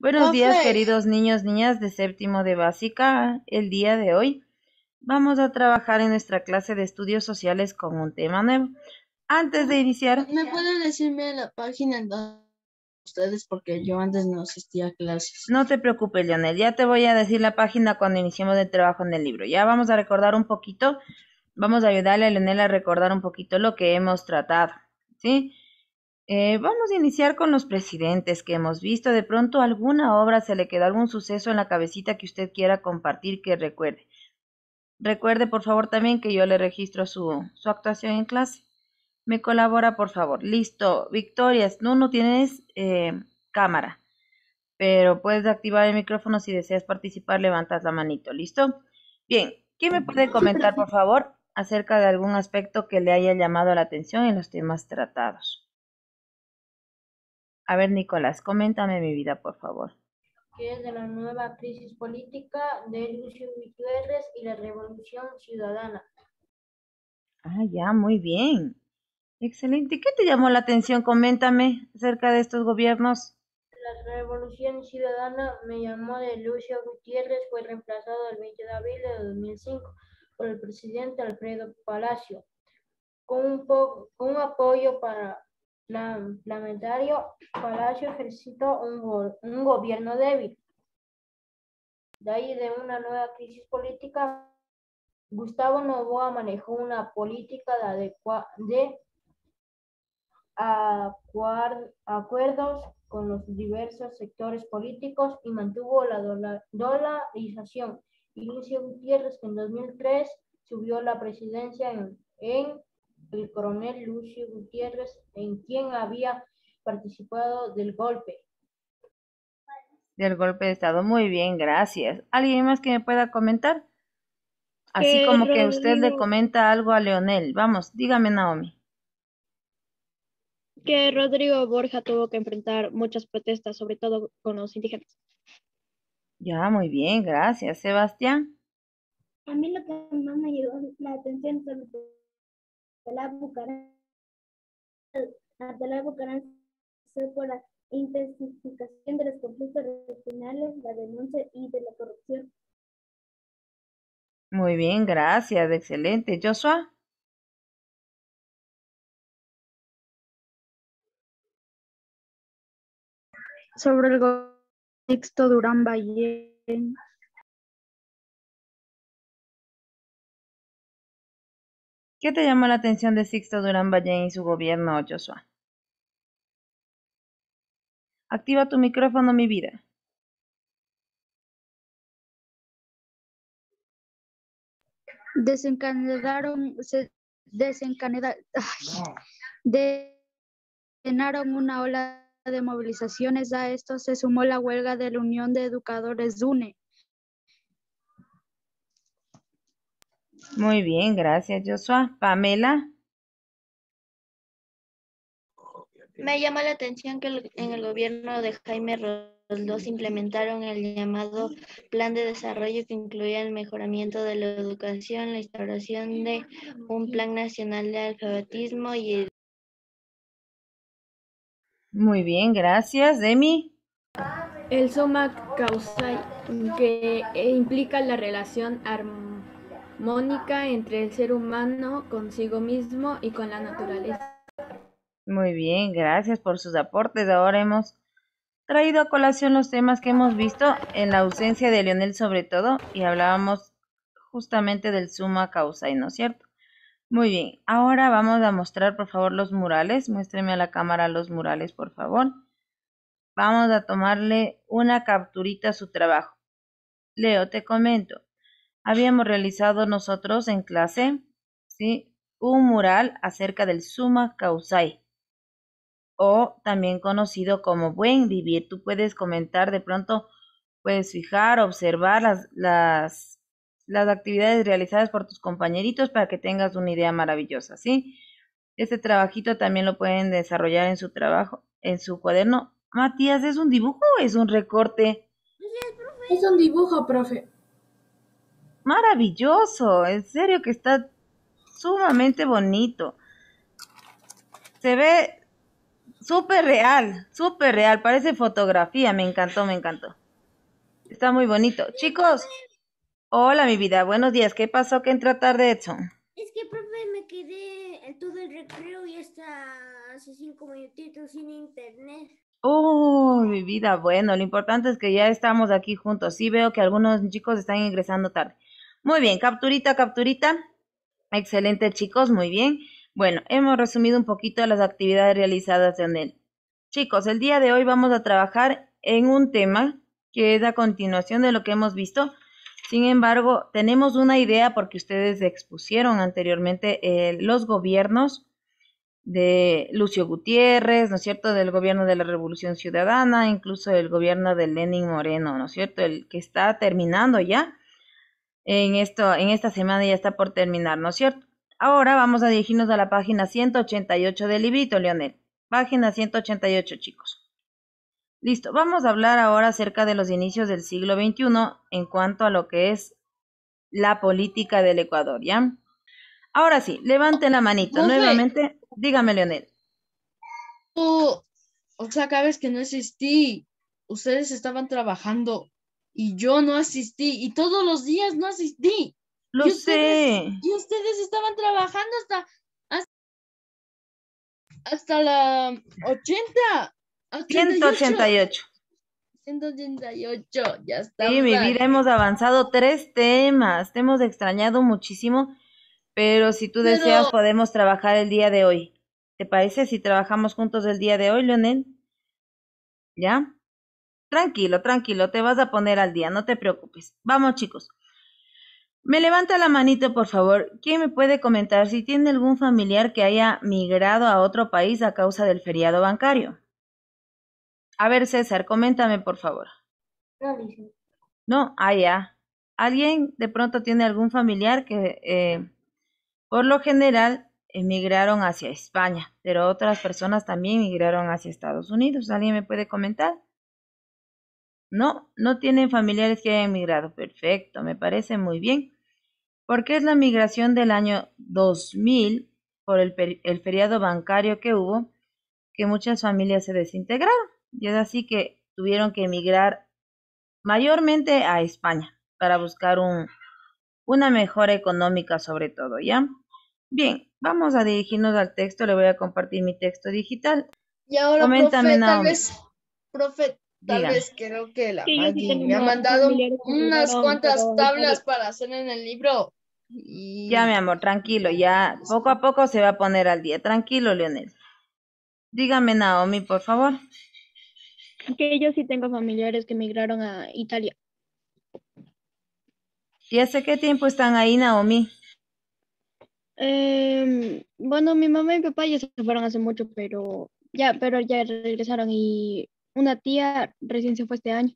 Buenos oh, días, pues. queridos niños, niñas de séptimo de básica. El día de hoy vamos a trabajar en nuestra clase de estudios sociales con un tema nuevo. Antes de iniciar... ¿Me pueden decirme la página donde ustedes? Porque yo antes no asistía a clases. No te preocupes, Leonel. Ya te voy a decir la página cuando iniciemos el trabajo en el libro. Ya vamos a recordar un poquito. Vamos a ayudarle a Leonel a recordar un poquito lo que hemos tratado. ¿Sí? Eh, vamos a iniciar con los presidentes que hemos visto. De pronto alguna obra se le queda algún suceso en la cabecita que usted quiera compartir que recuerde. Recuerde, por favor, también que yo le registro su, su actuación en clase. Me colabora, por favor. Listo. Victorias, no, no tienes eh, cámara, pero puedes activar el micrófono si deseas participar. Levantas la manito. ¿Listo? Bien. ¿Quién me puede comentar, por favor, acerca de algún aspecto que le haya llamado la atención en los temas tratados? A ver, Nicolás, coméntame mi vida, por favor. ¿Qué es de la nueva crisis política de Lucio Gutiérrez y la Revolución Ciudadana. Ah, ya, muy bien. Excelente. ¿Qué te llamó la atención? Coméntame acerca de estos gobiernos. La Revolución Ciudadana me llamó de Lucio Gutiérrez, fue reemplazado el 20 de abril de 2005 por el presidente Alfredo Palacio, con un, con un apoyo para parlamentario, Palacio ejercitó un, un gobierno débil. De ahí de una nueva crisis política, Gustavo Novoa manejó una política de, de acuerdos con los diversos sectores políticos y mantuvo la dolarización. Y Gutiérrez, que en 2003 subió la presidencia en, en el coronel Lucio Gutiérrez, en quien había participado del golpe. Del golpe de Estado. Muy bien, gracias. ¿Alguien más que me pueda comentar? Así eh, como que usted le comenta algo a Leonel. Vamos, dígame, Naomi. Que Rodrigo Borja tuvo que enfrentar muchas protestas, sobre todo con los indígenas. Ya, muy bien, gracias. Sebastián. A mí lo que más me ayudó la atención la Bucarán, Abdalá Bucarán por la intensificación de los conflictos regionales, la denuncia y de la corrupción. Muy bien, gracias, excelente. Joshua. Sobre el contexto Durán Valle, ¿Qué te llamó la atención de Sixto Durán Ballén y su gobierno, Joshua? Activa tu micrófono, mi vida. Desencadenaron, una ola de movilizaciones. A esto se sumó la huelga de la Unión de Educadores DUNE, Muy bien, gracias, Joshua. Pamela. Me llama la atención que en el gobierno de Jaime Roldós implementaron el llamado Plan de Desarrollo que incluía el mejoramiento de la educación, la instauración de un Plan Nacional de Alfabetismo y... Muy bien, gracias, Demi. El SOMA causal que eh, implica la relación armónica Mónica entre el ser humano consigo mismo y con la naturaleza. Muy bien, gracias por sus aportes. Ahora hemos traído a colación los temas que hemos visto en la ausencia de Leonel, sobre todo y hablábamos justamente del suma causa, y ¿no es cierto? Muy bien, ahora vamos a mostrar por favor los murales. Muéstreme a la cámara los murales, por favor. Vamos a tomarle una capturita a su trabajo. Leo, te comento habíamos realizado nosotros en clase, ¿sí? Un mural acerca del Suma Causai, o también conocido como Buen Vivir. Tú puedes comentar de pronto, puedes fijar, observar las, las, las actividades realizadas por tus compañeritos para que tengas una idea maravillosa, ¿sí? Este trabajito también lo pueden desarrollar en su trabajo, en su cuaderno. Matías, ¿es un dibujo o es un recorte? Es un dibujo, profe maravilloso, en serio que está sumamente bonito. Se ve súper real, súper real, parece fotografía, me encantó, me encantó. Está muy bonito. Chicos, hola mi vida, buenos días, ¿qué pasó que entra tarde Edson? Es que, profe, me quedé en eh, todo el recreo y hasta hace cinco minutitos sin internet. Oh, mi vida, bueno, lo importante es que ya estamos aquí juntos. Sí veo que algunos chicos están ingresando tarde. Muy bien, capturita, capturita. Excelente chicos, muy bien. Bueno, hemos resumido un poquito las actividades realizadas de él. Chicos, el día de hoy vamos a trabajar en un tema que es a continuación de lo que hemos visto. Sin embargo, tenemos una idea porque ustedes expusieron anteriormente eh, los gobiernos de Lucio Gutiérrez, ¿no es cierto?, del gobierno de la Revolución Ciudadana, incluso el gobierno de Lenin Moreno, ¿no es cierto?, el que está terminando ya en, esto, en esta semana ya está por terminar, ¿no es cierto? Ahora vamos a dirigirnos a la página 188 del librito, Leonel. Página 188, chicos. Listo, vamos a hablar ahora acerca de los inicios del siglo XXI en cuanto a lo que es la política del Ecuador, ¿ya? Ahora sí, levanten la manito nuevamente. Dígame, Leonel. o sea, cabes que no existí, ustedes estaban trabajando y yo no asistí y todos los días no asistí. Lo sé. Y ustedes estaban trabajando hasta, hasta, hasta la 80. ochenta 188. 188, ya está. Sí, mi vida, hemos avanzado tres temas, te hemos extrañado muchísimo, pero si tú deseas podemos trabajar el día de hoy. ¿Te parece si trabajamos juntos el día de hoy, Leonel? ¿Ya? Tranquilo, tranquilo, te vas a poner al día, no te preocupes. Vamos chicos. Me levanta la manito, por favor. ¿Quién me puede comentar si tiene algún familiar que haya migrado a otro país a causa del feriado bancario? A ver, César, coméntame, por favor. No, dice. ah, ya. ¿Alguien de pronto tiene algún familiar que, eh, por lo general, emigraron hacia España, pero otras personas también emigraron hacia Estados Unidos? ¿Alguien me puede comentar? No, no tienen familiares que hayan emigrado. Perfecto, me parece muy bien. Porque es la migración del año 2000 por el, feriado bancario que hubo, que muchas familias se desintegraron. Y es así que tuvieron que emigrar mayormente a España para buscar un, una mejora económica sobre todo, ¿ya? Bien, vamos a dirigirnos al texto, le voy a compartir mi texto digital. Y ahora, Coméntame, tal Tal vez creo que la sí, me ha mandado unas cuantas tablas para hacer en el libro. Ya, mi amor, tranquilo, ya poco a poco se va a poner al día. Tranquilo, Leonel. Dígame, Naomi, por favor. Que yo sí tengo familiares que emigraron a Italia. ¿Y hace qué tiempo están ahí, Naomi? Em, bueno, mi mamá y mi papá ya se fueron hace mucho, pero ya, pero ya regresaron y una tía recién se fue este año.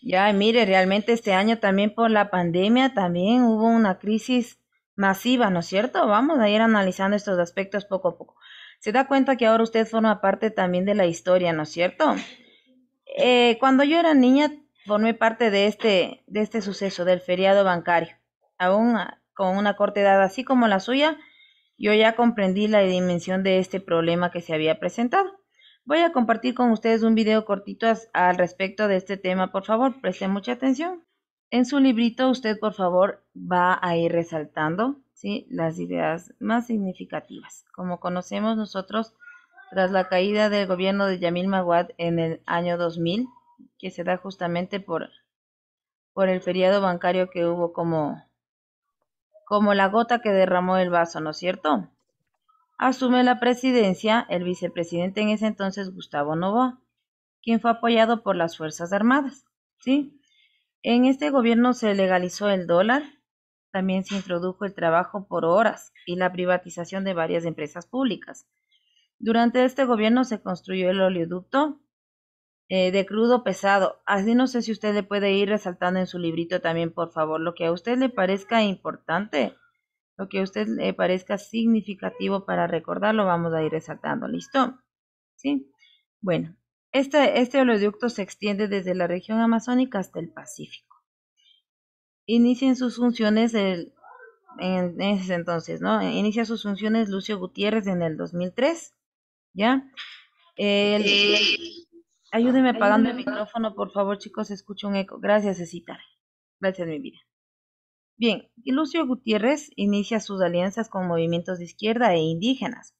Ya, mire, realmente este año también por la pandemia también hubo una crisis masiva, ¿no es cierto? Vamos a ir analizando estos aspectos poco a poco. Se da cuenta que ahora usted forma parte también de la historia, ¿no es cierto? Eh, cuando yo era niña formé parte de este, de este suceso, del feriado bancario. Aún ah, con una corta edad así como la suya, yo ya comprendí la dimensión de este problema que se había presentado. Voy a compartir con ustedes un video cortito al respecto de este tema, por favor, presten mucha atención. En su librito usted, por favor, va a ir resaltando ¿sí? las ideas más significativas. Como conocemos nosotros, tras la caída del gobierno de Yamil Maguad en el año 2000, que se da justamente por, por el feriado bancario que hubo como, como la gota que derramó el vaso, ¿no es cierto? asume la presidencia el vicepresidente en ese entonces Gustavo Novoa, quien fue apoyado por las Fuerzas Armadas. ¿sí? En este gobierno se legalizó el dólar, también se introdujo el trabajo por horas y la privatización de varias empresas públicas. Durante este gobierno se construyó el oleoducto eh, de crudo pesado. Así no sé si usted le puede ir resaltando en su librito también, por favor, lo que a usted le parezca importante lo que a usted le parezca significativo para recordarlo, vamos a ir resaltando. ¿Listo? ¿Sí? Bueno, este, este oleoducto se extiende desde la región amazónica hasta el Pacífico. Inician sus funciones en ese entonces, ¿no? Inicia sus funciones Lucio Gutiérrez en el 2003, ¿ya? ayúdeme apagando el micrófono, por favor, chicos, escucho un eco. Gracias, Citar. Gracias, mi vida. Bien, Lucio Gutiérrez inicia sus alianzas con movimientos de izquierda e indígenas.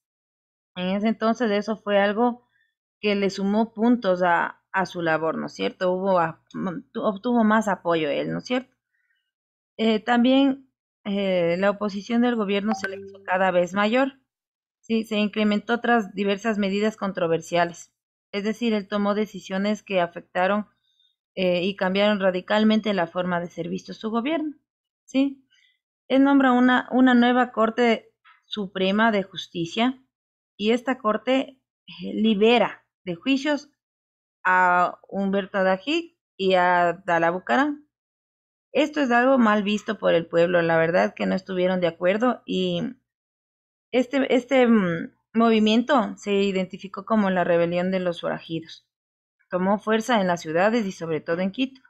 En ese entonces eso fue algo que le sumó puntos a, a su labor, ¿no es cierto? Hubo obtuvo más apoyo él, ¿no es cierto? Eh, también eh, la oposición del gobierno se le hizo cada vez mayor. Sí, se incrementó tras diversas medidas controversiales. Es decir, él tomó decisiones que afectaron eh, y cambiaron radicalmente la forma de ser visto su gobierno. ¿sí? Él nombra una, una nueva Corte Suprema de Justicia y esta Corte eh, libera de juicios a Humberto Adají y a Dalabucarán. Esto es algo mal visto por el pueblo, la verdad que no estuvieron de acuerdo y este, este mm, movimiento se identificó como la rebelión de los forajidos. Tomó fuerza en las ciudades y sobre todo en Quito.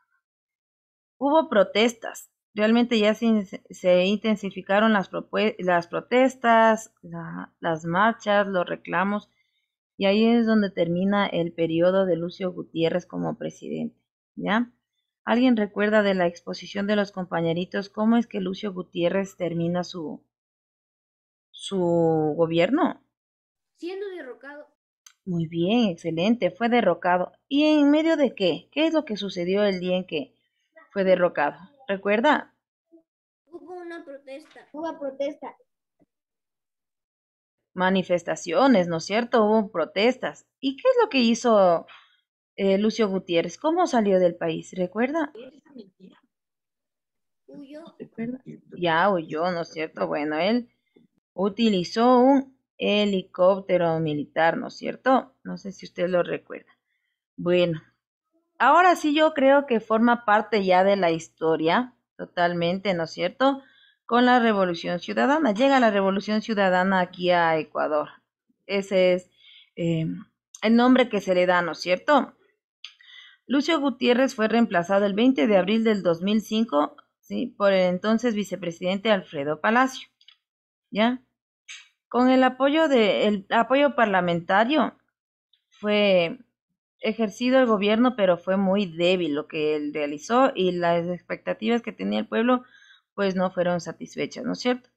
Hubo protestas Realmente ya se, intensificaron las, las protestas, las marchas, los reclamos, y ahí es donde termina el periodo de Lucio Gutiérrez como presidente. ¿Ya? ¿Alguien recuerda de la exposición de los compañeritos cómo es que Lucio Gutiérrez termina su, su gobierno? Siendo derrocado. Muy bien, excelente, fue derrocado. ¿Y en medio de qué? ¿Qué es lo que sucedió el día en que fue derrocado? ¿Recuerda? Hubo una protesta. Hubo protesta. Manifestaciones, ¿no es cierto? Hubo protestas. ¿Y qué es lo que hizo eh, Lucio Gutiérrez? ¿Cómo salió del país? ¿Recuerda? Huyó. ¿Recuerda? Ya huyó, ¿no es cierto? Bueno, él utilizó un helicóptero militar, ¿no es cierto? No sé si usted lo recuerda. Bueno, ahora sí yo creo que forma parte ya de la historia, totalmente, ¿no es cierto? Con la Revolución Ciudadana. Llega la Revolución Ciudadana aquí a Ecuador. Ese es eh, el nombre que se le da, ¿no es cierto? Lucio Gutiérrez fue reemplazado el 20 de abril del 2005 ¿sí? por el entonces vicepresidente Alfredo Palacio. ¿Ya? Con el apoyo, de, el apoyo parlamentario fue ejercido el gobierno, pero fue muy débil lo que él realizó y las expectativas que tenía el pueblo pues no fueron satisfechas, ¿no es cierto?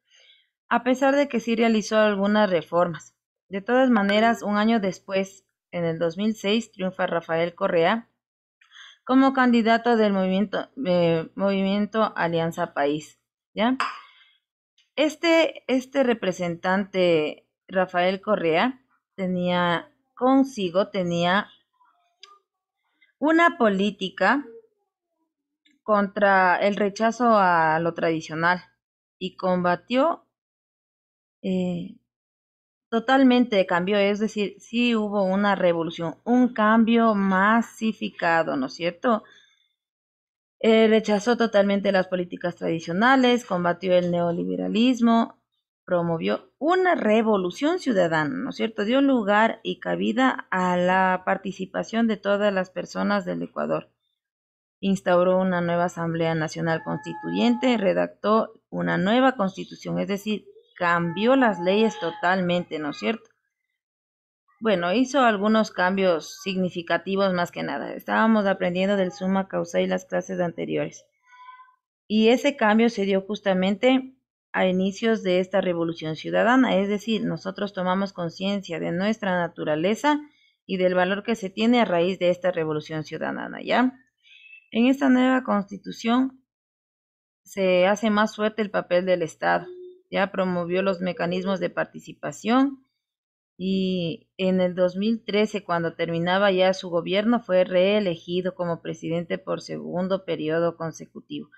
A pesar de que sí realizó algunas reformas. De todas maneras, un año después, en el 2006, triunfa Rafael Correa como candidato del movimiento, eh, movimiento Alianza País, ¿ya? Este, este representante, Rafael Correa, tenía consigo, tenía una política contra el rechazo a lo tradicional y combatió eh, totalmente cambió, es decir, sí hubo una revolución, un cambio masificado, ¿no es cierto? Eh, rechazó totalmente las políticas tradicionales, combatió el neoliberalismo promovió una revolución ciudadana, ¿no es cierto? Dio lugar y cabida a la participación de todas las personas del Ecuador. Instauró una nueva Asamblea Nacional Constituyente, redactó una nueva constitución, es decir, cambió las leyes totalmente, ¿no es cierto? Bueno, hizo algunos cambios significativos más que nada. Estábamos aprendiendo del suma causa y las clases anteriores. Y ese cambio se dio justamente a inicios de esta revolución ciudadana, es decir, nosotros tomamos conciencia de nuestra naturaleza y del valor que se tiene a raíz de esta revolución ciudadana, ¿ya? En esta nueva constitución se hace más fuerte el papel del Estado, ya promovió los mecanismos de participación y en el 2013, cuando terminaba ya su gobierno, fue reelegido como presidente por segundo periodo consecutivo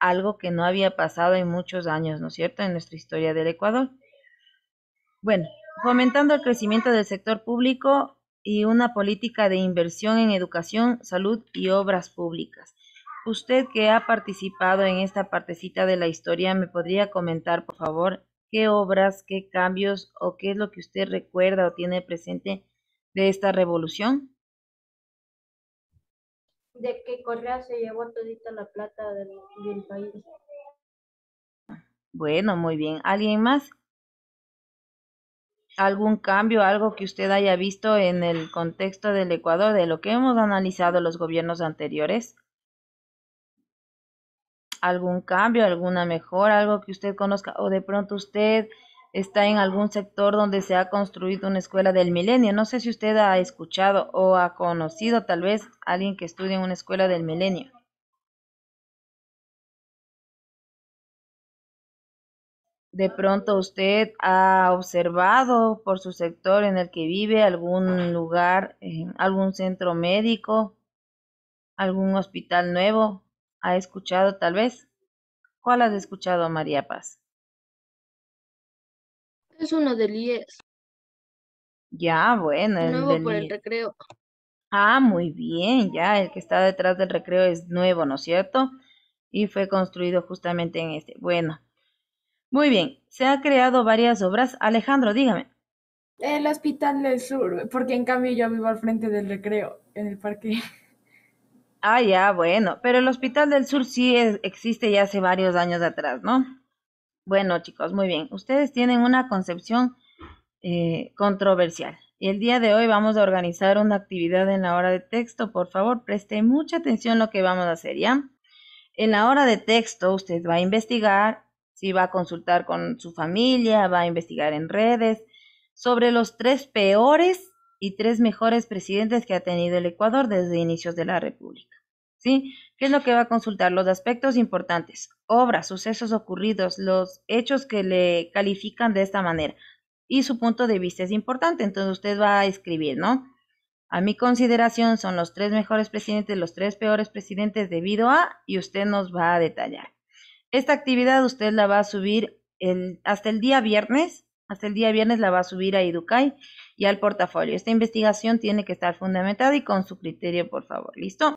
algo que no había pasado en muchos años, ¿no es cierto?, en nuestra historia del Ecuador. Bueno, fomentando el crecimiento del sector público y una política de inversión en educación, salud y obras públicas. Usted que ha participado en esta partecita de la historia, ¿me podría comentar, por favor, qué obras, qué cambios o qué es lo que usted recuerda o tiene presente de esta revolución? de que Correa se llevó todita la plata del, del país. Bueno, muy bien. ¿Alguien más? ¿Algún cambio, algo que usted haya visto en el contexto del Ecuador, de lo que hemos analizado los gobiernos anteriores? ¿Algún cambio, alguna mejora, algo que usted conozca? ¿O de pronto usted está en algún sector donde se ha construido una escuela del milenio. No sé si usted ha escuchado o ha conocido tal vez a alguien que estudia en una escuela del milenio. De pronto usted ha observado por su sector en el que vive algún lugar, eh, algún centro médico, algún hospital nuevo. ¿Ha escuchado tal vez? ¿Cuál has escuchado, María Paz? Es uno del IES. Ya, bueno. El nuevo por el recreo. Ah, muy bien, ya, el que está detrás del recreo es nuevo, ¿no es cierto? Y fue construido justamente en este. Bueno, muy bien, se han creado varias obras. Alejandro, dígame. El Hospital del Sur, porque en cambio yo vivo al frente del recreo, en el parque. Ah, ya, bueno, pero el Hospital del Sur sí existe ya hace varios años atrás, ¿no? Bueno, chicos, muy bien. Ustedes tienen una concepción eh, controversial. Y el día de hoy vamos a organizar una actividad en la hora de texto. Por favor, preste mucha atención a lo que vamos a hacer, ¿ya? En la hora de texto, usted va a investigar, si va a consultar con su familia, va a investigar en redes, sobre los tres peores y tres mejores presidentes que ha tenido el Ecuador desde inicios de la República. ¿sí? ¿Qué es lo que va a consultar? Los aspectos importantes, obras, sucesos ocurridos, los hechos que le califican de esta manera. Y su punto de vista es importante, entonces usted va a escribir, ¿no? A mi consideración son los tres mejores presidentes, los tres peores presidentes debido a, y usted nos va a detallar. Esta actividad usted la va a subir hasta el día viernes, hasta el día viernes la va a subir a Educay y al portafolio. Esta investigación tiene que estar fundamentada y con su criterio, por favor. ¿Listo?